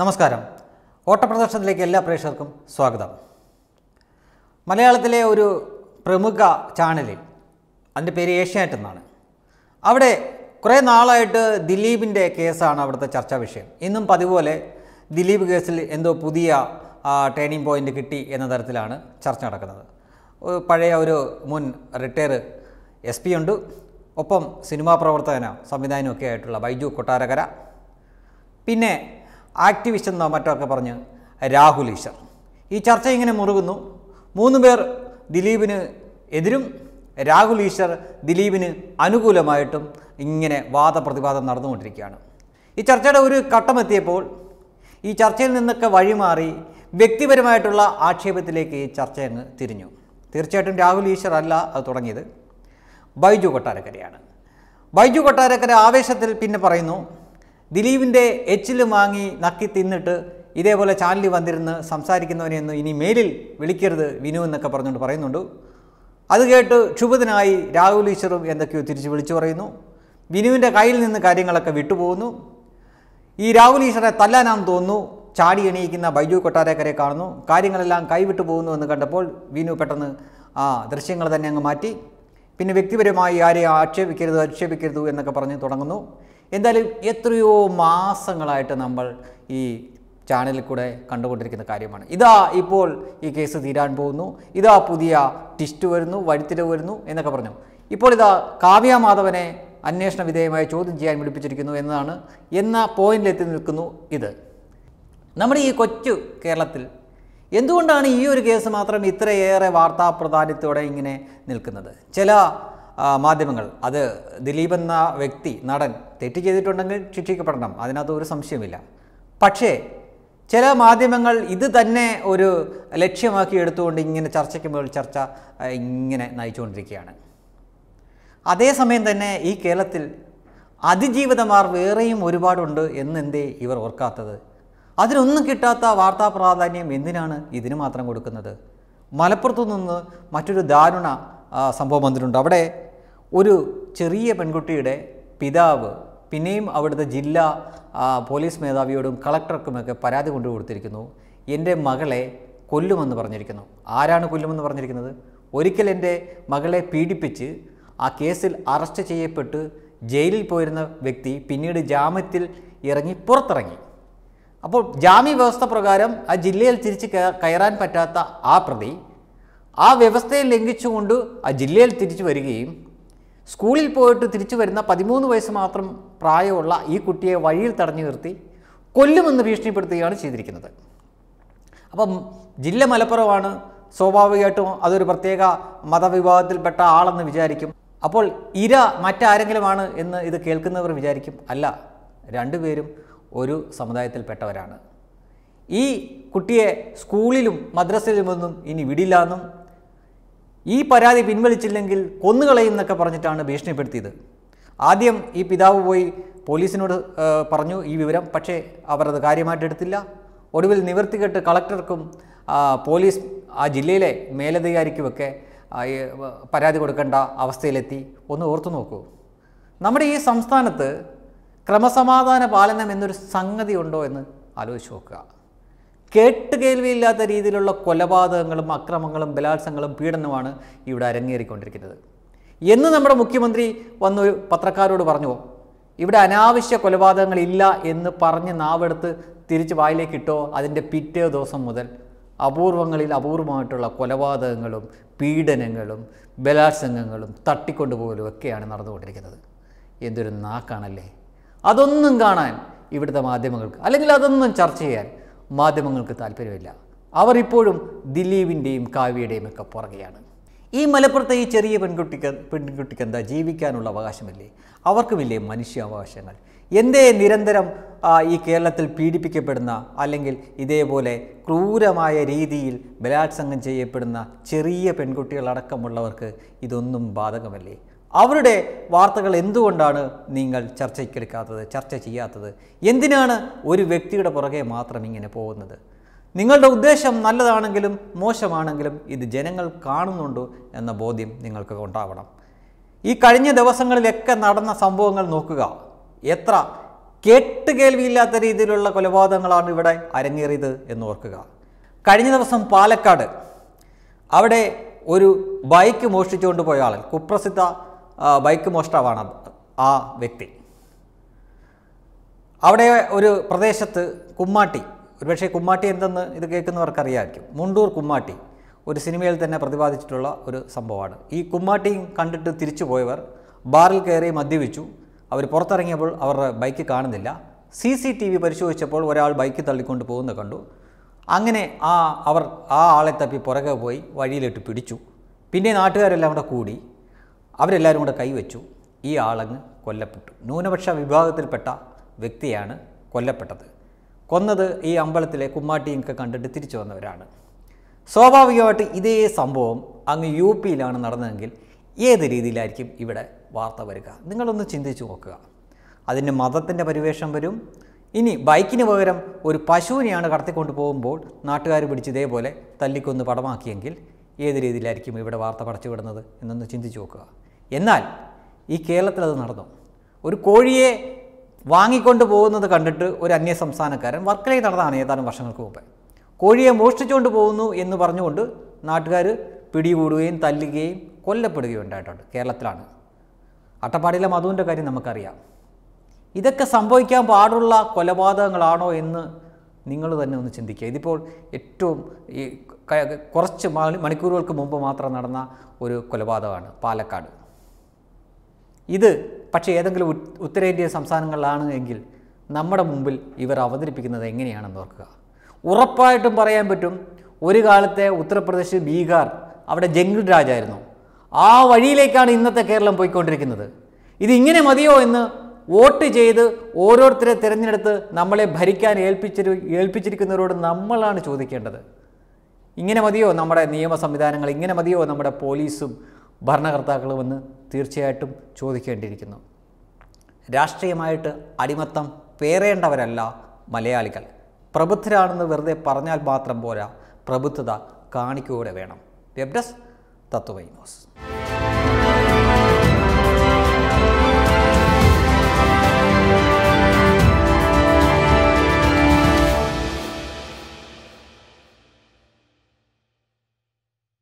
നമസ്കാരം ഓട്ടപ്രദർശനത്തിലേക്ക് എല്ലാ പ്രേക്ഷകർക്കും സ്വാഗതം മലയാളത്തിലെ ഒരു പ്രമുഖ ചാനലിൽ അതിൻ്റെ പേര് ഏഷ്യാനെറ്റ് എന്നാണ് അവിടെ കുറേ നാളായിട്ട് ദിലീപിൻ്റെ കേസാണ് അവിടുത്തെ ചർച്ചാ വിഷയം ഇന്നും പതിപോലെ ദിലീപ് കേസിൽ എന്തോ പുതിയ ടേണിംഗ് പോയിൻ്റ് കിട്ടി എന്ന തരത്തിലാണ് ചർച്ച നടക്കുന്നത് പഴയ ഒരു മുൻ റിട്ടയർ എസ് പി ഉണ്ട് ഒപ്പം സിനിമാ പ്രവർത്തകന സംവിധായകനൊക്കെ ആയിട്ടുള്ള ബൈജു കൊട്ടാരകര പിന്നെ ആക്ടിവിസ്റ്റ് എന്നോ മറ്റൊക്കെ പറഞ്ഞ് രാഹുൽ ഈശ്വർ ഈ ചർച്ച ഇങ്ങനെ മുറുകുന്നു മൂന്ന് പേർ ദിലീപിന് എതിരും രാഹുൽ ഈശ്വർ ദിലീപിന് അനുകൂലമായിട്ടും ഇങ്ങനെ വാദപ്രതിവാദം നടന്നുകൊണ്ടിരിക്കുകയാണ് ഈ ചർച്ചയുടെ ഒരു ഘട്ടമെത്തിയപ്പോൾ ഈ ചർച്ചയിൽ നിന്നൊക്കെ വഴിമാറി വ്യക്തിപരമായിട്ടുള്ള ആക്ഷേപത്തിലേക്ക് ഈ ചർച്ച അങ്ങ് തിരിഞ്ഞു തീർച്ചയായിട്ടും രാഹുൽ ഈശ്വർ അല്ല അത് തുടങ്ങിയത് ബൈജു കൊട്ടാരക്കരയാണ് ബൈജു കൊട്ടാരക്കര ആവേശത്തിൽ പിന്നെ പറയുന്നു ദിലീപിൻ്റെ എച്ചിൽ വാങ്ങി നക്കി തിന്നിട്ട് ഇതേപോലെ ചാനലിൽ വന്നിരുന്ന് സംസാരിക്കുന്നവനെയൊന്നും ഇനി മേലിൽ വിളിക്കരുത് വിനു എന്നൊക്കെ പറഞ്ഞുകൊണ്ട് പറയുന്നുണ്ട് അത് കേട്ട് ക്ഷുഭിതനായി രാഹുൽ ഈശ്വറും എന്തൊക്കെയോ തിരിച്ച് വിളിച്ചു പറയുന്നു വിനുവിൻ്റെ കയ്യിൽ നിന്ന് കാര്യങ്ങളൊക്കെ വിട്ടുപോകുന്നു ഈ രാഹുൽ ഈശ്വറെ തല്ലാനാം തോന്നുന്നു ചാടി എണീക്കുന്ന ബൈജു കൊട്ടാരക്കരെ കാണുന്നു കാര്യങ്ങളെല്ലാം കൈവിട്ടു പോകുന്നു എന്ന് കണ്ടപ്പോൾ വിനു പെട്ടെന്ന് ആ ദൃശ്യങ്ങൾ തന്നെ അങ്ങ് മാറ്റി പിന്നെ വ്യക്തിപരമായി ആരെയും ആക്ഷേപിക്കരുത് അധിക്ഷേപിക്കരുത് എന്നൊക്കെ പറഞ്ഞ് തുടങ്ങുന്നു എന്തായാലും എത്രയോ മാസങ്ങളായിട്ട് നമ്മൾ ഈ ചാനലിൽ കൂടെ കണ്ടുകൊണ്ടിരിക്കുന്ന കാര്യമാണ് ഇതാ ഇപ്പോൾ ഈ കേസ് തീരാൻ പോകുന്നു ഇതാ പുതിയ ടിസ്റ്റ് വരുന്നു വഴിത്തിരിവ് വരുന്നു എന്നൊക്കെ പറഞ്ഞു ഇപ്പോൾ ഇതാ കാവ്യ മാധവനെ അന്വേഷണ വിധേയമായ ചോദ്യം ചെയ്യാൻ വിളിപ്പിച്ചിരിക്കുന്നു എന്നതാണ് എന്ന പോയിന്റിലെത്തി നിൽക്കുന്നു ഇത് നമ്മുടെ ഈ കൊച്ചു കേരളത്തിൽ എന്തുകൊണ്ടാണ് ഈ ഒരു കേസ് മാത്രം ഇത്രയേറെ വാർത്താ പ്രധാന്യത്തോടെ ഇങ്ങനെ നിൽക്കുന്നത് ചില മാധ്യമങ്ങൾ അത് ദിലീപ് എന്ന വ്യക്തി നടൻ തെറ്റ് ചെയ്തിട്ടുണ്ടെങ്കിൽ ശിക്ഷിക്കപ്പെടണം അതിനകത്ത് ഒരു സംശയമില്ല പക്ഷേ ചില മാധ്യമങ്ങൾ ഇത് തന്നെ ഒരു ലക്ഷ്യമാക്കി എടുത്തുകൊണ്ട് ഇങ്ങനെ ചർച്ചയ്ക്ക് മുകളിൽ ചർച്ച ഇങ്ങനെ നയിച്ചുകൊണ്ടിരിക്കുകയാണ് അതേസമയം തന്നെ ഈ കേരളത്തിൽ അതിജീവിതമാർ വേറെയും ഒരുപാടുണ്ട് എന്നെന്തേ ഇവർ ഓർക്കാത്തത് അതിനൊന്നും കിട്ടാത്ത വാർത്താ പ്രാധാന്യം എന്തിനാണ് ഇതിന് മാത്രം കൊടുക്കുന്നത് മലപ്പുറത്തു നിന്ന് മറ്റൊരു ദാരുണ സംഭവം വന്നിട്ടുണ്ട് അവിടെ ഒരു ചെറിയ പെൺകുട്ടിയുടെ പിതാവ് പിന്നെയും അവിടുത്തെ ജില്ലാ പോലീസ് മേധാവിയോടും കളക്ടർക്കുമൊക്കെ പരാതി കൊണ്ടു കൊടുത്തിരിക്കുന്നു എൻ്റെ മകളെ കൊല്ലുമെന്ന് പറഞ്ഞിരിക്കുന്നു ആരാണ് കൊല്ലുമെന്ന് പറഞ്ഞിരിക്കുന്നത് ഒരിക്കൽ എൻ്റെ മകളെ പീഡിപ്പിച്ച് ആ കേസിൽ അറസ്റ്റ് ചെയ്യപ്പെട്ട് ജയിലിൽ പോയിരുന്ന വ്യക്തി പിന്നീട് ജാമ്യത്തിൽ ഇറങ്ങി പുറത്തിറങ്ങി അപ്പോൾ ജാമ്യ വ്യവസ്ഥ പ്രകാരം ആ ജില്ലയിൽ തിരിച്ച് കയറാൻ പറ്റാത്ത ആ പ്രതി ആ വ്യവസ്ഥയെ ലംഘിച്ചുകൊണ്ട് ആ ജില്ലയിൽ തിരിച്ചു വരികയും സ്കൂളിൽ പോയിട്ട് തിരിച്ചു വരുന്ന പതിമൂന്ന് വയസ്സ് മാത്രം പ്രായമുള്ള ഈ കുട്ടിയെ വഴിയിൽ തടഞ്ഞു നിർത്തി കൊല്ലുമെന്ന് ഭീഷണിപ്പെടുത്തുകയാണ് ചെയ്തിരിക്കുന്നത് അപ്പം ജില്ല മലപ്പുറമാണ് സ്വാഭാവികമായിട്ടും അതൊരു പ്രത്യേക മതവിഭാഗത്തിൽപ്പെട്ട ആളെന്ന് വിചാരിക്കും അപ്പോൾ ഇര മറ്റാരെങ്കിലുമാണ് എന്ന് ഇത് കേൾക്കുന്നവർ വിചാരിക്കും അല്ല രണ്ടുപേരും ഒരു സമുദായത്തിൽപ്പെട്ടവരാണ് ഈ കുട്ടിയെ സ്കൂളിലും മദ്രസയിലുമൊന്നും ഇനി വിടില്ല എന്നും ഈ പരാതി പിൻവലിച്ചില്ലെങ്കിൽ എന്നൊക്കെ പറഞ്ഞിട്ടാണ് ഭീഷണിപ്പെടുത്തിയത് ആദ്യം ഈ പിതാവ് പോയി പോലീസിനോട് പറഞ്ഞു ഈ വിവരം പക്ഷേ അവർ അത് കാര്യമായിട്ട് എടുത്തില്ല ഒടുവിൽ നിവർത്തികെട്ട് കളക്ടർക്കും പോലീസ് ആ ജില്ലയിലെ മേലധികാരിക്കുമൊക്കെ പരാതി കൊടുക്കേണ്ട അവസ്ഥയിലെത്തി ഒന്ന് ഓർത്തു നോക്കൂ നമ്മുടെ ഈ സംസ്ഥാനത്ത് ക്രമസമാധാന പാലനം എന്നൊരു സംഗതി ഉണ്ടോ എന്ന് ആലോചിച്ച് നോക്കുക കേട്ടുകേൾവിയില്ലാത്ത രീതിയിലുള്ള കൊലപാതകങ്ങളും അക്രമങ്ങളും ബലാത്സംഗങ്ങളും പീഡനവുമാണ് ഇവിടെ അരങ്ങേറിക്കൊണ്ടിരിക്കുന്നത് എന്ന് നമ്മുടെ മുഖ്യമന്ത്രി വന്ന് പത്രക്കാരോട് പറഞ്ഞു ഇവിടെ അനാവശ്യ കൊലപാതകങ്ങളില്ല എന്ന് പറഞ്ഞ് നാവെടുത്ത് തിരിച്ച് വായിലേക്ക് ഇട്ടോ അതിൻ്റെ പിറ്റേ ദിവസം മുതൽ അപൂർവങ്ങളിൽ അപൂർവമായിട്ടുള്ള കൊലപാതകങ്ങളും പീഡനങ്ങളും ബലാത്സംഗങ്ങളും തട്ടിക്കൊണ്ടുപോകലും ഒക്കെയാണ് നടന്നുകൊണ്ടിരിക്കുന്നത് എന്തൊരു നാക്കാണല്ലേ അതൊന്നും കാണാൻ ഇവിടുത്തെ മാധ്യമങ്ങൾക്ക് അല്ലെങ്കിൽ അതൊന്നും ചർച്ച ചെയ്യാൻ മാധ്യമങ്ങൾക്ക് താല്പര്യമില്ല അവർ ഇപ്പോഴും ദിലീപിൻ്റെയും കാവ്യയുടെയും ഒക്കെ പുറകെയാണ് ഈ മലപ്പുറത്തെ ഈ ചെറിയ പെൺകുട്ടിക്ക് പെൺകുട്ടിക്ക് എന്താ ജീവിക്കാനുള്ള അവകാശമില്ലേ അവർക്കുമില്ലേ മനുഷ്യാവകാശങ്ങൾ എന്തേ നിരന്തരം ഈ കേരളത്തിൽ പീഡിപ്പിക്കപ്പെടുന്ന അല്ലെങ്കിൽ ഇതേപോലെ ക്രൂരമായ രീതിയിൽ ബലാത്സംഗം ചെയ്യപ്പെടുന്ന ചെറിയ പെൺകുട്ടികളടക്കമുള്ളവർക്ക് ഇതൊന്നും ബാധകമല്ലേ അവരുടെ വാർത്തകൾ എന്തുകൊണ്ടാണ് നിങ്ങൾ ചർച്ചയ്ക്കെടുക്കാത്തത് ചർച്ച ചെയ്യാത്തത് എന്തിനാണ് ഒരു വ്യക്തിയുടെ പുറകെ മാത്രം ഇങ്ങനെ പോകുന്നത് നിങ്ങളുടെ ഉദ്ദേശം നല്ലതാണെങ്കിലും മോശമാണെങ്കിലും ഇത് ജനങ്ങൾ കാണുന്നുണ്ടോ എന്ന ബോധ്യം നിങ്ങൾക്ക് ഉണ്ടാവണം ഈ കഴിഞ്ഞ ദിവസങ്ങളിലൊക്കെ നടന്ന സംഭവങ്ങൾ നോക്കുക എത്ര കേട്ടുകേൾവിയില്ലാത്ത രീതിയിലുള്ള കൊലപാതകങ്ങളാണ് ഇവിടെ അരങ്ങേറിയത് എന്ന് ഓർക്കുക കഴിഞ്ഞ ദിവസം പാലക്കാട് അവിടെ ഒരു ബൈക്ക് മോഷ്ടിച്ചുകൊണ്ട് പോയ ആൾ കുപ്രസിദ്ധ ബൈക്ക് മോഷ്ടാവാണ് ആ വ്യക്തി അവിടെ ഒരു പ്രദേശത്ത് കുമ്മാട്ടി ഒരുപക്ഷെ കുമ്മാട്ടി എന്തെന്ന് ഇത് കേൾക്കുന്നവർക്കറിയാമായിരിക്കും മുണ്ടൂർ കുമ്മാട്ടി ഒരു സിനിമയിൽ തന്നെ പ്രതിപാദിച്ചിട്ടുള്ള ഒരു സംഭവമാണ് ഈ കുമ്മാട്ടിയും കണ്ടിട്ട് തിരിച്ചു പോയവർ ബാറിൽ കയറി മദ്യപിച്ചു അവർ പുറത്തിറങ്ങിയപ്പോൾ അവരുടെ ബൈക്ക് കാണുന്നില്ല സി സി ടി വി പരിശോധിച്ചപ്പോൾ ഒരാൾ ബൈക്ക് തള്ളിക്കൊണ്ട് പോകുന്നത് കണ്ടു അങ്ങനെ ആ അവർ ആ ആളെ തപ്പി പുറകെ പോയി വഴിയിലിട്ട് പിടിച്ചു പിന്നെ നാട്ടുകാരെല്ലാം കൂടെ കൂടി അവരെല്ലാവരും കൂടെ കൈവച്ചു ഈ ആളങ്ങ് കൊല്ലപ്പെട്ടു ന്യൂനപക്ഷ വിഭാഗത്തിൽപ്പെട്ട വ്യക്തിയാണ് കൊല്ലപ്പെട്ടത് കൊന്നത് ഈ അമ്പലത്തിലെ കുമ്മാട്ടിയൊക്കെ കണ്ടിട്ട് തിരിച്ചു വന്നവരാണ് സ്വാഭാവികമായിട്ട് ഇതേ സംഭവം അങ്ങ് യു പിയിലാണ് നടന്നതെങ്കിൽ ഏത് രീതിയിലായിരിക്കും ഇവിടെ വാർത്ത വരിക നിങ്ങളൊന്ന് ചിന്തിച്ചു നോക്കുക അതിന് മതത്തിൻ്റെ പരിവേഷം വരും ഇനി ബൈക്കിന് പകരം ഒരു പശുവിനെയാണ് കടത്തിക്കൊണ്ട് പോകുമ്പോൾ നാട്ടുകാർ പിടിച്ച് ഇതേപോലെ തല്ലിക്കൊന്ന് പടമാക്കിയെങ്കിൽ ഏത് രീതിയിലായിരിക്കും ഇവിടെ വാർത്ത പടച്ചു വിടുന്നത് എന്നൊന്ന് ചിന്തിച്ചു നോക്കുക എന്നാൽ ഈ കേരളത്തിൽ അത് നടന്നു ഒരു കോഴിയെ വാങ്ങിക്കൊണ്ട് പോകുന്നത് കണ്ടിട്ട് ഒരു അന്യ സംസ്ഥാനക്കാരൻ വർക്കലയിൽ നടന്നതാണ് ഏതാനും വർഷങ്ങൾക്ക് മുമ്പ് കോഴിയെ മോഷ്ടിച്ചുകൊണ്ട് പോകുന്നു എന്ന് പറഞ്ഞുകൊണ്ട് നാട്ടുകാർ പിടികൂടുകയും തല്ലുകയും കൊല്ലപ്പെടുകയും ഉണ്ടായിട്ടുണ്ട് കേരളത്തിലാണ് അട്ടപ്പാടിയിലെ മധുവിൻ്റെ കാര്യം നമുക്കറിയാം ഇതൊക്കെ സംഭവിക്കാൻ പാടുള്ള കൊലപാതകങ്ങളാണോ എന്ന് നിങ്ങൾ തന്നെ ഒന്ന് ചിന്തിക്കുക ഇതിപ്പോൾ ഏറ്റവും ഈ കുറച്ച് മണിക്കൂറുകൾക്ക് മുമ്പ് മാത്രം നടന്ന ഒരു കൊലപാതകമാണ് പാലക്കാട് ഇത് പക്ഷേ ഏതെങ്കിലും ഉത്തരേന്ത്യ സംസ്ഥാനങ്ങളിലാണ് എങ്കിൽ നമ്മുടെ മുമ്പിൽ ഇവർ അവതരിപ്പിക്കുന്നത് എങ്ങനെയാണെന്ന് ഓർക്കുക ഉറപ്പായിട്ടും പറയാൻ പറ്റും ഒരു കാലത്തെ ഉത്തർപ്രദേശ് ബീഹാർ അവിടെ ജംഗിൾ രാജായിരുന്നു ആ വഴിയിലേക്കാണ് ഇന്നത്തെ കേരളം പോയിക്കൊണ്ടിരിക്കുന്നത് ഇതിങ്ങനെ മതിയോ എന്ന് വോട്ട് ചെയ്ത് ഓരോരുത്തരെ തിരഞ്ഞെടുത്ത് നമ്മളെ ഭരിക്കാൻ ഏൽപ്പിച്ചിരു ഏൽപ്പിച്ചിരിക്കുന്നവരോട് നമ്മളാണ് ചോദിക്കേണ്ടത് ഇങ്ങനെ മതിയോ നമ്മുടെ നിയമ സംവിധാനങ്ങൾ ഇങ്ങനെ മതിയോ നമ്മുടെ പോലീസും ഭരണകർത്താക്കളും എന്ന് തീർച്ചയായിട്ടും ചോദിക്കേണ്ടിയിരിക്കുന്നു രാഷ്ട്രീയമായിട്ട് അടിമത്തം പേറേണ്ടവരല്ല മലയാളികൾ പ്രബുദ്ധരാണെന്ന് വെറുതെ പറഞ്ഞാൽ മാത്രം പോരാ പ്രബുദ്ധത കാണിക്കുകയൂടെ വേണം വെബ്ഡസ് തത്വ ന്യൂസ്